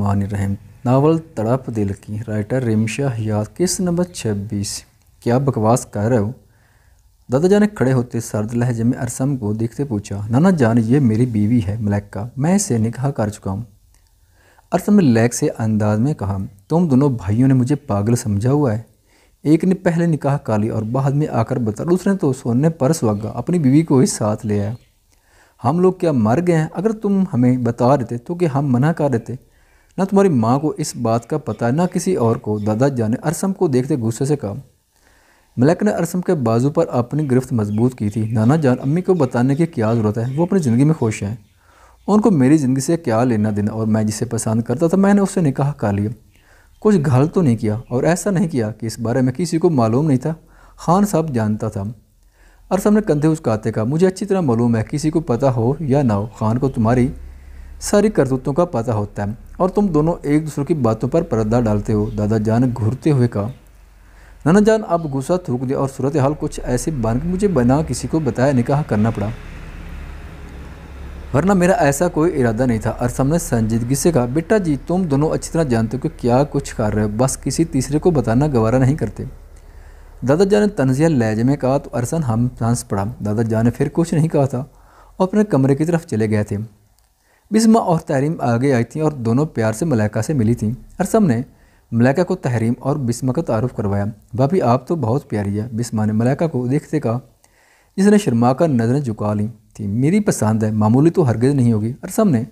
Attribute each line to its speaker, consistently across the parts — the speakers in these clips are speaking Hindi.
Speaker 1: मान रहम नावल तड़प दिल की राइटर रिमशा हयात किस नंबर छब्बीस क्या बकवास कर रहे हो दादाजा ने खड़े होते सर्द लहजे में अरसम को देखते पूछा नाना जान ये मेरी बीवी है मलैका मैं इसे निकाह कर चुका हूँ अरसम ने लैक से अंदाज में कहा तुम दोनों भाइयों ने मुझे पागल समझा हुआ है एक ने पहले निकाह कर लिया और बाद में आकर बता दूसरे तो सोने पर सुहागा अपनी बीवी को ही साथ ले आया हम लोग क्या मर गए हैं अगर तुम हमें बता देते तो कि हम मना कर देते ना तुम्हारी माँ को इस बात का पता ना किसी और को दादाजा ने अरसम को देखते गुस्से से कहा मलिक ने अरसम के बाजू पर अपनी गिरफ्त मजबूत की थी नाना जान अम्मी को बताने की क्या ज़रूरत है वो अपनी ज़िंदगी में खुश हैं उनको मेरी ज़िंदगी से क्या लेना देना और मैं जिसे पसंद करता था मैंने उससे निकाह कर लिया कुछ घल तो नहीं किया और ऐसा नहीं किया कि इस बारे में किसी को मालूम नहीं था खान साहब जानता था अरसम ने कंधे उसकाते कहा मुझे अच्छी तरह मालूम है किसी को पता हो या ना हो खान को तुम्हारी सारी करतूतों का पता होता है और तुम दोनों एक दूसरे की बातों पर पर्दा डालते हो दादा जान घूरते हुए कहा नाना जान अब गुस्सा थूक दिया और सूरत हाल कुछ ऐसे बन कि मुझे बना किसी को बताया निकाह करना पड़ा वरना मेरा ऐसा कोई इरादा नहीं था और ने संजीदगी से कहा बेटा जी तुम दोनों अच्छी तरह जानते हो कि क्या कुछ कर रहे हो बस किसी तीसरे को बताना गवारा नहीं करते दादा जान ने तनजिया लहजे में कहा तो अरसन हम हंस पड़ा दादा जान ने फिर कुछ नहीं कहा था और अपने कमरे की तरफ चले गए थे बिजमा और तहरीम आगे आई थी और दोनों प्यार से मलाइका से मिली थी अरसम ने मलाइका को तहरीम और बिस्मा का तारफ़ करवाया भाभी आप तो बहुत प्यारी है बिस्मा ने मलाइका को देखते कहा जिसने शर्मा का नज़रें झुका ली थी मेरी पसंद है मामूली तो हरगज़ नहीं होगी अरसम ने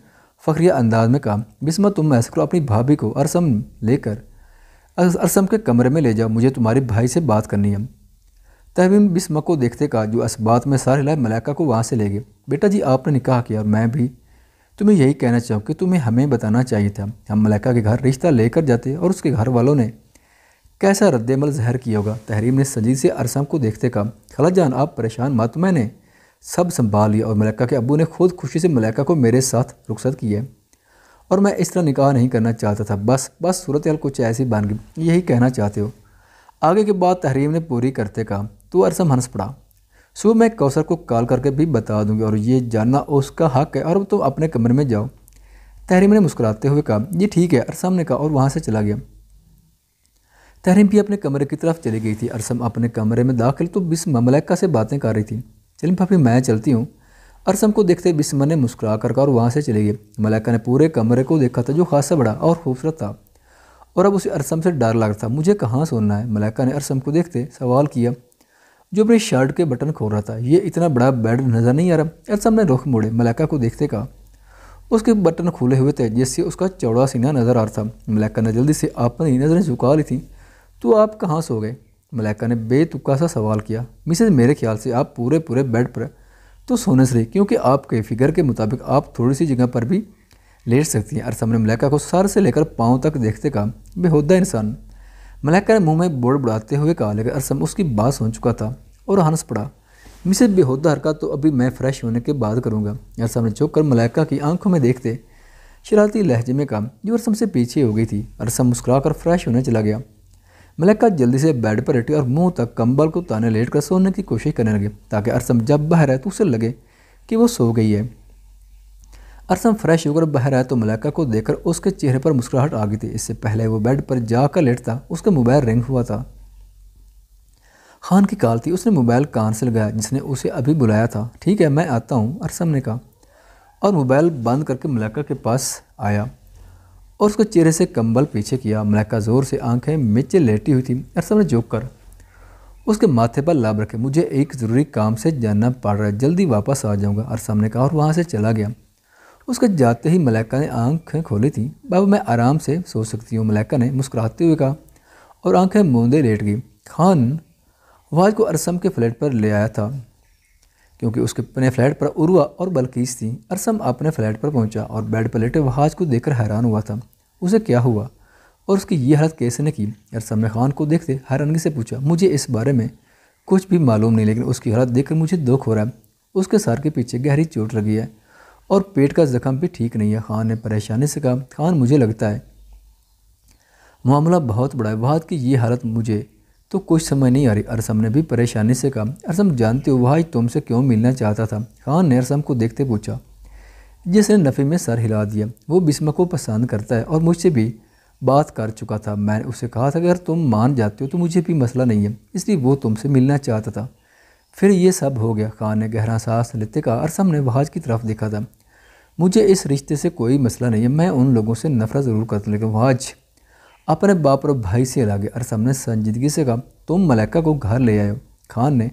Speaker 1: फख्रिया अंदाज में कहा बिस्मा तुम ऐसा करो अपनी भाभी को अरसम लेकर अरसम के कमरे में ले जाओ मुझे तुम्हारे भाई से बात करनी है तहवीम बिस्मा को देखते कहा जो इस बात में सार हिलाए मलाइका को वहाँ से ले गए बेटा जी आपने निकाह किया और मैं भी तो मैं यही कहना चाहूँ कि तुम्हें हमें बताना चाहिए था हम मलाइका के घर रिश्ता लेकर जाते और उसके घर वालों ने कैसा रद्दमल जहर किया होगा तहरीम ने सजीद से अरसम को देखते कहा खला जान आप परेशान मत मैंने सब संभाल लिया और मलाइका के अबू ने खुद खुशी से मलाइका को मेरे साथ रुखसत किया और मैं इस तरह निकाह नहीं करना चाहता था बस बस सूरत हाल कुछ ऐसी बन गई यही कहना चाहते हो आगे के बाद तहरीम ने पूरी करते कहा तो अरसम हंस पड़ा सो मैं कौसर को कॉल करके भी बता दूंगी और ये जानना उसका हक है और तुम तो अपने कमरे में जाओ तहरीम ने मुस्कुराते हुए कहा ये ठीक है अरसम ने कहा और वहाँ से चला गया तहरीम भी अपने कमरे की तरफ चली गई थी अरसम अपने कमरे में दाखिल तो बिस्म मलैका से बातें कर रही थी चलिए भाभी मैं चलती हूँ अरसम को देखते बिस्म ने मुस्कुरा कर और वहाँ से चली गई मलैका ने पूरे कमरे को देखा था जो खासा बड़ा और खूबसूरत था और अब उसे अरसम से डर लग रहा था मुझे कहाँ सोना है मलैका ने अरसम को देखते सवाल किया जो अपनी शर्ट के बटन खोल रहा था ये इतना बड़ा बेड नज़र नहीं आ रहा अरसम ने रुख मोड़े मलैका को देखते कहा उसके बटन खुले हुए थे जिससे उसका चौड़ा सीना नज़र आ रहा था मलैका ने जल्दी से अपनी नज़रें झुका ली थी तो आप कहाँ सो गए मलैका ने बेतुका सा सवाल किया मिसेज मेरे ख्याल से आप पूरे पूरे बेड पर तो सोने से क्योंकि आपके फिगर के मुताबिक आप थोड़ी सी जगह पर भी लेट सकती हैं अरसम ने मलैका को सर से लेकर पाँव तक देखते कहा बेहुदा इंसान मलैका ने मुंह में बोड़ बुड़ाते हुए कहा लेकिन अरसम उसकी बात सुन चुका था और हंस पड़ा मिसेज बेहुदा हरकत तो अभी मैं फ्रेश होने के बाद करूँगा ऐसा ने चौक कर मलाइका की आंखों में देखते शरारती लहजे में कहा जो अरसम से पीछे हो गई थी अरसम मुस्कुरा कर फ्रेश होने चला गया मलक्का जल्दी से बेड पर लेटी और मुंह तक कंबल को ताने लेट कर सोने की कोशिश करने लगे ताकि अरसम जब बाहर आए तो उसे लगे कि वो सो गई है अरसम फ्रेश होकर बाहर आया तो मलक्का को देखकर उसके चेहरे पर मुस्कुराहट आ गई थी इससे पहले वो बेड पर जाकर लेटता उसका मोबाइल रिंग हुआ था खान की कॉल थी उसने मोबाइल कान से लगाया जिसने उसे अभी बुलाया था ठीक है मैं आता हूँ अरसम ने कहा और मोबाइल बंद करके मलैका के पास आया और उसके चेहरे से कंबल पीछे किया मलैका ज़ोर से आंखें मिचे लेटी हुई थी अरसम ने जोक कर उसके माथे पर लाभ रखे मुझे एक ज़रूरी काम से जाना पड़ रहा है जल्दी वापस आ जाऊँगा अरसम ने कहा और वहाँ से चला गया उसके जाते ही मलैका ने आंखें खोली थी बाबा मैं आराम से सो सकती हूँ मलैका ने मुस्कुराते हुए कहा और आंखें मूंदे लेट गई खान वाज को अरसम के फ्लैट पर ले आया था क्योंकि उसके अपने फ्लैट पर उर्वा और बल्कीस थी अरसम अपने फ्लैट पर पहुंचा और बेड पर लेटे वहाज को देखकर हैरान हुआ था उसे क्या हुआ और उसकी ये हालत कैसे ने की अरसम ने खान को देखते हैरानगी से पूछा मुझे इस बारे में कुछ भी मालूम नहीं लेकिन उसकी हालत देखकर मुझे दुख हो रहा है उसके सर के पीछे गहरी चोट लगी है और पेट का ज़ख्म भी ठीक नहीं है खान ने परेशानी से कहा खान मुझे लगता है मामला बहुत बड़ा है वहाद की ये हालत मुझे तो कुछ समझ नहीं आ रही अरसम ने भी परेशानी से कहा अरसम जानते हो वह तुमसे क्यों मिलना चाहता था खान हाँ, ने अरसम को देखते पूछा जिसने नफ़े में सर हिला दिया वो बिस्मा को पसंद करता है और मुझसे भी बात कर चुका था मैंने उसे कहा था अगर तुम मान जाते हो तो मुझे भी मसला नहीं है इसलिए वो तुमसे मिलना चाहता था फिर ये सब हो गया खान ने गहरा सांस लेते कहा अरसम ने वहाज की तरफ देखा था मुझे इस रिश्ते से कोई मसला नहीं है मैं उन लोगों से नफरत ज़रूर करता लेकिन वहाज अपने बाप और भाई से लागे अरसम ने संजीदगी से कहा तुम मलैका को घर ले आयो खान ने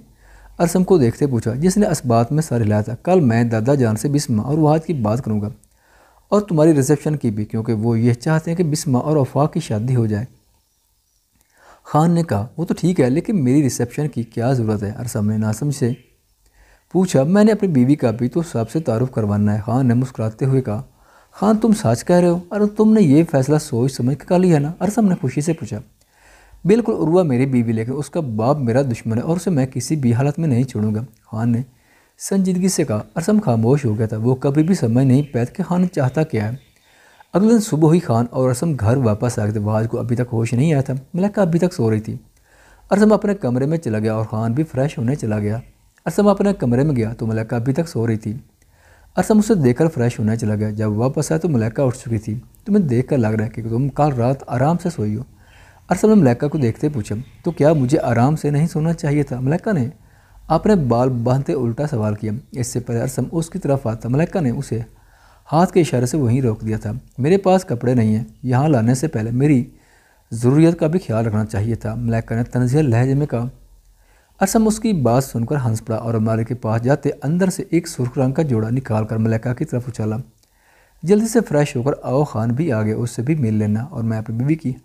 Speaker 1: अरसम को देखते पूछा जिसने बात में सर हिलाया था कल मैं दादा जान से बिस्मा और वहाद की बात करूँगा और तुम्हारी रिसेप्शन की भी क्योंकि वो यह चाहते हैं कि बिस्मा और अफाक की शादी हो जाए खान ने कहा वो तो ठीक है लेकिन मेरी रिसेप्शन की क्या ज़रूरत है अरसम ने नासम से पूछा मैंने अपनी बीवी का भी तो सबसे तारुफ करवाना है खान ने मुस्कुराते हुए कहा खान हाँ, तुम सच कह रहे हो अरे तुमने ये फैसला सोच समझ के कर लिया ना अरसम ने खुशी से पूछा बिल्कुल उर्वा मेरी बीवी लेकर उसका बाप मेरा दुश्मन है और उसे मैं किसी भी हालत में नहीं छोड़ूंगा खान हाँ ने संजीदगी से कहा अरसम खामोश हो गया था वो कभी भी समझ नहीं पाया कि खान चाहता क्या है अगले दिन सुबह ही खान और असम घर वापस आ गए थे वाज को अभी तक होश नहीं आया था मलका अभी तक सो रही थी असम अपने कमरे में चला गया और खान भी फ्रेश होने चला गया असम अपने कमरे में गया तो मलका अभी तक सो रही थी अरसम उसे देखकर फ्रेश होने चला गया जब वापस आया तो मलैका उठ चुकी थी तुम्हें देख लग रहा है कि तुम कल रात आराम से सोई हो अरसम ने मलैका को देखते पूछा तो क्या मुझे आराम से नहीं सोना चाहिए था मलैका ने अपने बाल बांधते उल्टा सवाल किया इससे पहले अरसम उसकी तरफ आता मलैका ने उसे हाथ के इशारे से वहीं रोक दिया था मेरे पास कपड़े नहीं हैं यहाँ लाने से पहले मेरी ज़रूरत का भी ख्याल रखना चाहिए था मलैका ने तनजिया लहजे में कहा असम उसकी बात सुनकर हंस पड़ा और अलमारी के पास जाते अंदर से एक सुर्ख रंग का जोड़ा निकाल कर मलैका की तरफ उछाला जल्दी से फ्रेश होकर आओ खान भी आ गए उससे भी मिल लेना और मैं अपनी बीवी की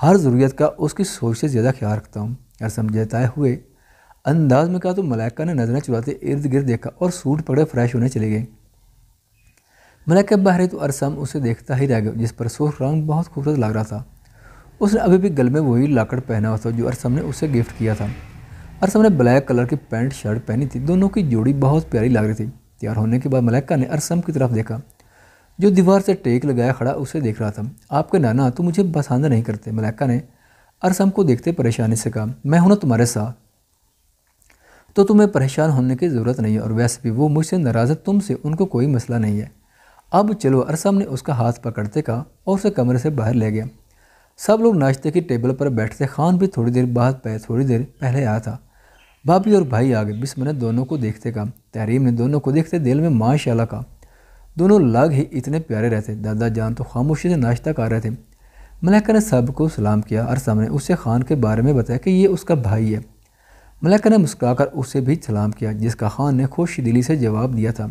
Speaker 1: हर ज़रूरत का उसकी सोच से ज़्यादा ख्याल रखता हूँ असम जताए हुए अंदाज में कहा तो मलैका ने नजरें चुराते इर्द गिर्द देखा और सूट पड़े फ्रेश होने चले गए मलैका बाहर तो अरसम उसे देखता ही रह गया जिस पर सुर्ख रंग बहुत खूबसूरत लग रहा था उसने अभी भी गल में वही लाकड़ पहना हुआ था जो अरसम ने उसे गिफ्ट किया था और ने ब्लैक कलर की पैंट शर्ट पहनी थी दोनों की जोड़ी बहुत प्यारी लग रही थी तैयार होने के बाद मलैका ने अरसम की तरफ देखा जो दीवार से टेक लगाया खड़ा उसे देख रहा था आपके नाना तो मुझे पसंद नहीं करते मलैका ने अरसम को देखते परेशानी से कहा मैं हूँ ना तुम्हारे साथ तो तुम्हें परेशान होने की ज़रूरत नहीं है और वैसे भी वो मुझसे नाराज़ है तुमसे उनको कोई मसला नहीं है अब चलो अरसम ने उसका हाथ पकड़ते कहा और उसे कमरे से बाहर ले गया सब लोग नाश्ते की टेबल पर बैठते खान भी थोड़ी देर बाद थोड़ी देर पहले आया था भाभी और भाई आ गए बिस्म ने दोनों को देखते कहा तहरीम ने दोनों को देखते दिल में माशाला कहा दोनों लग ही इतने प्यारे रहते दादा जान तो खामोशी से नाश्ता कर रहे थे मलैका ने सब को सलाम किया और सामने उसे खान के बारे में बताया कि ये उसका भाई है मलैका ने मुस्कुराकर उसे भी सलाम किया जिसका खान ने खुश दिली से जवाब दिया था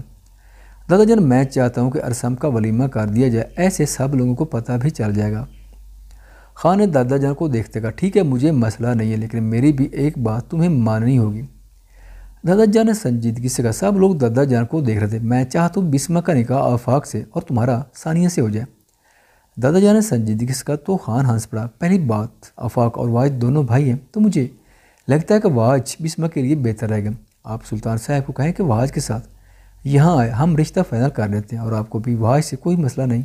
Speaker 1: दादा जान मैं चाहता हूँ कि अरसम का वलीमा कर दिया जाए ऐसे सब लोगों को पता भी चल जाएगा खान हाँ, ने दादा जान को देखते कहा ठीक है मुझे मसला नहीं है लेकिन मेरी भी एक बात तुम्हें माननी होगी दादाजान ने संजीदगी से कहा सब लोग दादा जान को देख रहे थे मैं चाहता तो हूँ बिस्मा का निकाह आफाक से और तुम्हारा सानिया से हो जाए दादा जान ने संजीदगी से कहा तो खान हाँ, हंस पड़ा पहली बात आफाक और वाज दोनों भाई हैं तो मुझे लगता है कि वाज बिस्मा के लिए बेहतर रहेगा आप सुल्तान साहब को कहें कि वाज के साथ यहाँ आए हम रिश्ता फाइनल कर लेते हैं और आपको भी वाज से कोई मसला नहीं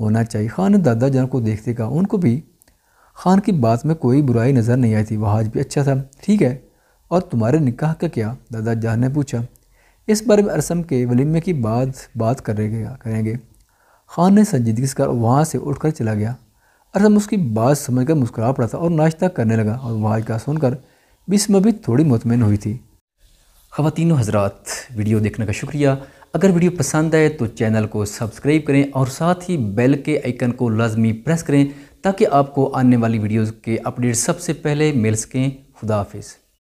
Speaker 1: होना चाहिए खान ने दादा जान को देखते कहा उनको भी खान की बात में कोई बुराई नज़र नहीं आई थी वहाज भी अच्छा था ठीक है और तुम्हारे निकाह का क्या दादा जान ने पूछा इस बारे में अरसम के वलीमे की बात बात करेंगे करेंगे खान ने संजीदगी से कर वहाँ से उठकर चला गया अरसम उसकी बात समझ कर मुस्कुरा पड़ा था और नाश्ता करने लगा और वहाज का सुनकर बिस्म भी थोड़ी मुतमिन हुई थी खातिन हजरात वीडियो देखने का शुक्रिया अगर वीडियो पसंद आए तो चैनल को सब्सक्राइब करें और साथ ही बेल के आइकन को लाजमी प्रेस करें ताकि आपको आने वाली वीडियोज़ के अपडेट सबसे पहले मिल सकें खुदाफिज़